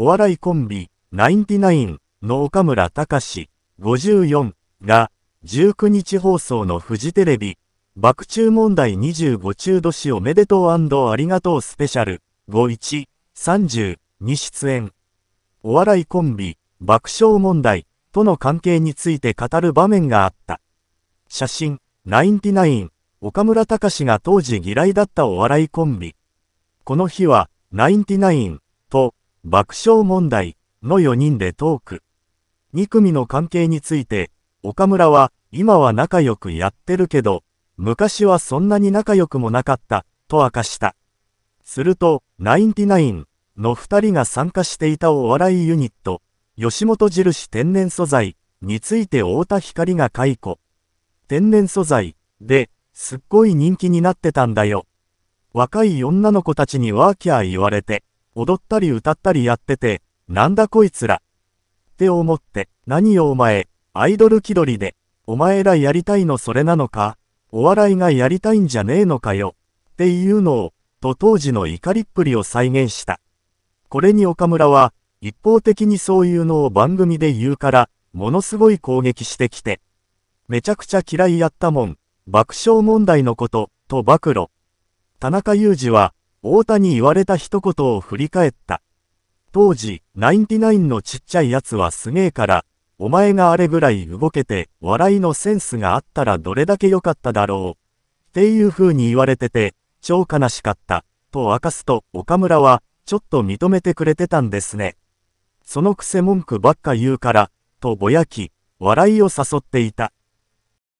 お笑いコンビ、ナインティナインの岡村隆史54が、19日放送のフジテレビ、爆中問題25中年おめでとうありがとうスペシャル5130に出演。お笑いコンビ、爆笑問題との関係について語る場面があった。写真、ナインティナイン、岡村隆史が当時嫌いだったお笑いコンビ。この日は、ナインティナインと爆笑問題の4人でトーク。2組の関係について、岡村は、今は仲良くやってるけど、昔はそんなに仲良くもなかった、と明かした。すると、ナインティナインの2人が参加していたお笑いユニット、吉本印天然素材について太田光が解雇。天然素材で、すっごい人気になってたんだよ。若い女の子たちにワーキャー言われて。踊ったり歌ったりやってて、なんだこいつら。って思って、何よお前、アイドル気取りで、お前らやりたいのそれなのか、お笑いがやりたいんじゃねえのかよ、っていうのを、と当時の怒りっぷりを再現した。これに岡村は、一方的にそういうのを番組で言うから、ものすごい攻撃してきて、めちゃくちゃ嫌いやったもん、爆笑問題のこと、と暴露。田中裕二は、大田に言われた一言を振り返った。当時、ナインティナインのちっちゃいやつはすげえから、お前があれぐらい動けて、笑いのセンスがあったらどれだけ良かっただろう。っていう風に言われてて、超悲しかった、と明かすと、岡村は、ちょっと認めてくれてたんですね。そのくせ文句ばっか言うから、とぼやき、笑いを誘っていた。